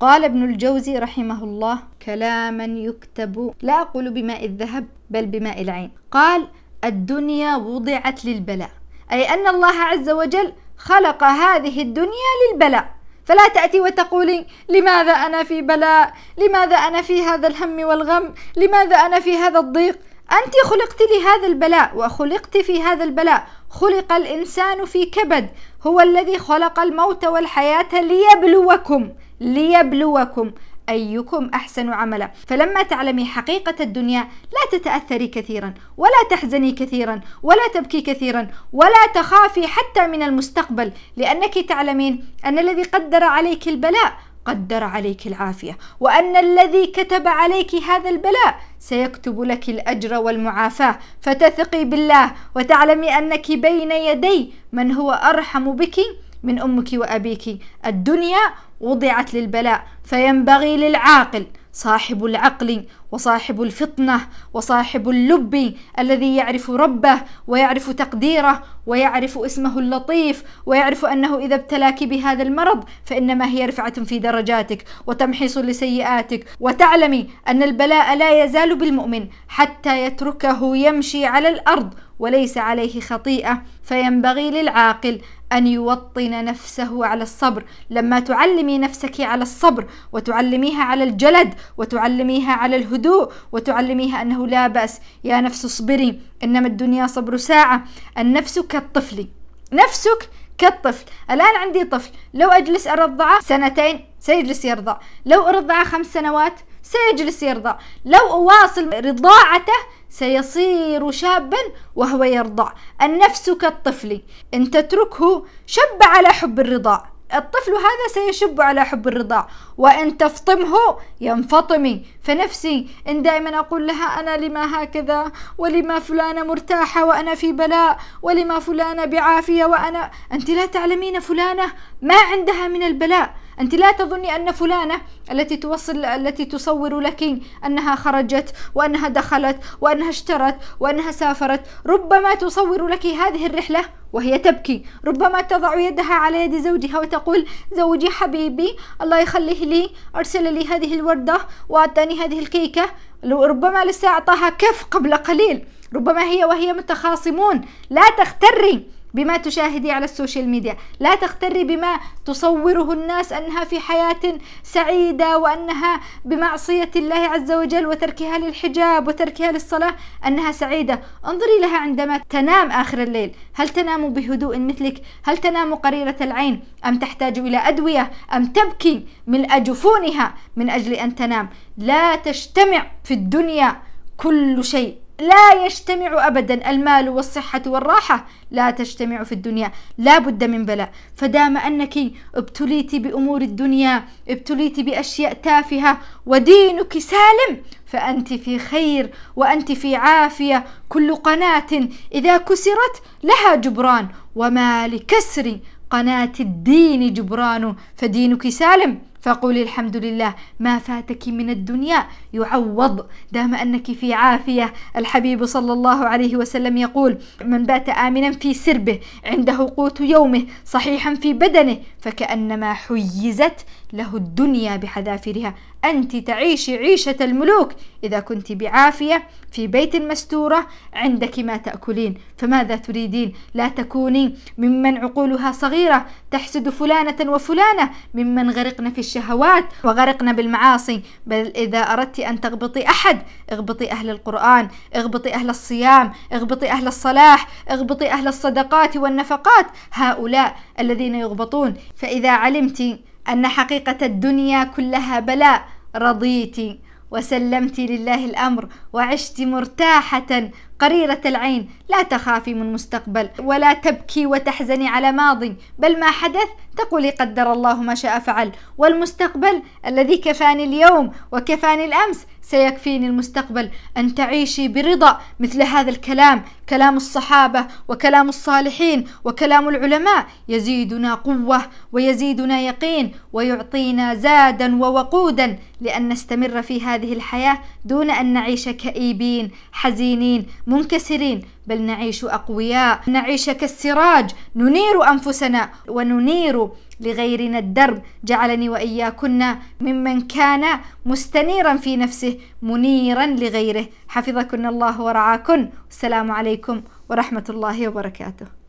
قال ابن الجوزي رحمه الله كلاما يكتب لا أقول بماء الذهب بل بماء العين قال الدنيا وضعت للبلاء أي أن الله عز وجل خلق هذه الدنيا للبلاء فلا تأتي وتقولي لماذا أنا في بلاء لماذا أنا في هذا الهم والغم لماذا أنا في هذا الضيق أنت خلقت لهذا البلاء وخلقت في هذا البلاء خلق الإنسان في كبد هو الذي خلق الموت والحياة ليبلوكم ليبلوكم أيكم أحسن عملا فلما تعلمي حقيقة الدنيا لا تتأثري كثيرا ولا تحزني كثيرا ولا تبكي كثيرا ولا تخافي حتى من المستقبل لأنك تعلمين أن الذي قدر عليك البلاء قدر عليك العافية وأن الذي كتب عليك هذا البلاء سيكتب لك الأجر والمعافاة فتثقي بالله وتعلمي أنك بين يدي من هو أرحم بك من أمك وأبيك الدنيا وضعت للبلاء فينبغي للعاقل صاحب العقل وصاحب الفطنة وصاحب اللب الذي يعرف ربه ويعرف تقديره ويعرف اسمه اللطيف ويعرف أنه إذا ابتلاك بهذا المرض فإنما هي رفعة في درجاتك وتمحيص لسيئاتك وتعلمي أن البلاء لا يزال بالمؤمن حتى يتركه يمشي على الأرض وليس عليه خطيئة فينبغي للعاقل أن يوطن نفسه على الصبر لما تعلمي نفسك على الصبر وتعلميها على الجلد وتعلميها على الهدوء وتعلميها أنه لا بأس يا نفس اصبري إنما الدنيا صبر ساعة النفس كالطفل نفسك كالطفل الآن عندي طفل لو أجلس أرضعه سنتين سيجلس يرضع لو أرضعه خمس سنوات سيجلس يرضع لو أواصل رضاعته سيصير شابا وهو يرضع النفس كالطفل إن تتركه شب على حب الرضاع الطفل هذا سيشب على حب الرضاع وإن تفطمه ينفطم فنفسي إن دائما أقول لها أنا لما هكذا ولما فلانة مرتاحة وأنا في بلاء ولما فلانة بعافية وأنا أنت لا تعلمين فلانة ما عندها من البلاء أنت لا تظني أن فلانة التي توصل التي تصور لك أنها خرجت وأنها دخلت وأنها اشترت وأنها سافرت ربما تصور لك هذه الرحلة وهي تبكي ربما تضع يدها على يد زوجها وتقول زوجي حبيبي الله يخليه لي أرسل لي هذه الوردة وأعطاني هذه الكيكة ربما لسه أعطاها كف قبل قليل ربما هي وهي متخاصمون لا تغتري بما تشاهدي على السوشيال ميديا لا تغتري بما تصوره الناس أنها في حياة سعيدة وأنها بمعصية الله عز وجل وتركها للحجاب وتركها للصلاة أنها سعيدة انظري لها عندما تنام آخر الليل هل تنام بهدوء مثلك هل تنام قريرة العين أم تحتاج إلى أدوية أم تبكي من أجفونها من أجل أن تنام لا تجتمع في الدنيا كل شيء لا يجتمع أبدا المال والصحة والراحة لا تجتمع في الدنيا لا بد من بلاء فدام أنك ابتليت بأمور الدنيا ابتليت بأشياء تافهة ودينك سالم فأنت في خير وأنت في عافية كل قناة إذا كسرت لها جبران وما لكسر قناة الدين جبران فدينك سالم فقل الحمد لله ما فاتك من الدنيا يعوض دام أنك في عافية الحبيب صلى الله عليه وسلم يقول من بات آمنا في سربه عنده قوت يومه صحيحا في بدنه فكأنما حيزت له الدنيا بحذافرها أنت تعيشي عيشة الملوك إذا كنت بعافية في بيت مستورة عندك ما تأكلين فماذا تريدين لا تكوني ممن عقولها صغيرة تحسد فلانة وفلانة ممن غرقن في بالشهوات وغرقنا بالمعاصي بل إذا أردت أن تغبطي أحد اغبطي أهل القرآن اغبطي أهل الصيام اغبطي أهل الصلاح اغبطي أهل الصدقات والنفقات هؤلاء الذين يغبطون فإذا علمت أن حقيقة الدنيا كلها بلاء رضيت وسلمت لله الأمر وعشت مرتاحة قريرة العين لا تخافي من مستقبل ولا تبكي وتحزني على ماضي بل ما حدث تقولي قدر الله ما شاء فعل والمستقبل الذي كفاني اليوم وكفاني الأمس سيكفيني المستقبل أن تعيشي برضا مثل هذا الكلام كلام الصحابة وكلام الصالحين وكلام العلماء يزيدنا قوة ويزيدنا يقين ويعطينا زادا ووقودا لأن نستمر في هذه الحياة دون أن نعيش كئيبين حزينين منكسرين بل نعيش أقوياء نعيش كالسراج ننير أنفسنا وننير لغيرنا الدرب جعلني وإياكن ممن كان مستنيرا في نفسه منيرا لغيره حفظكن الله ورعاكن والسلام عليكم ورحمة الله وبركاته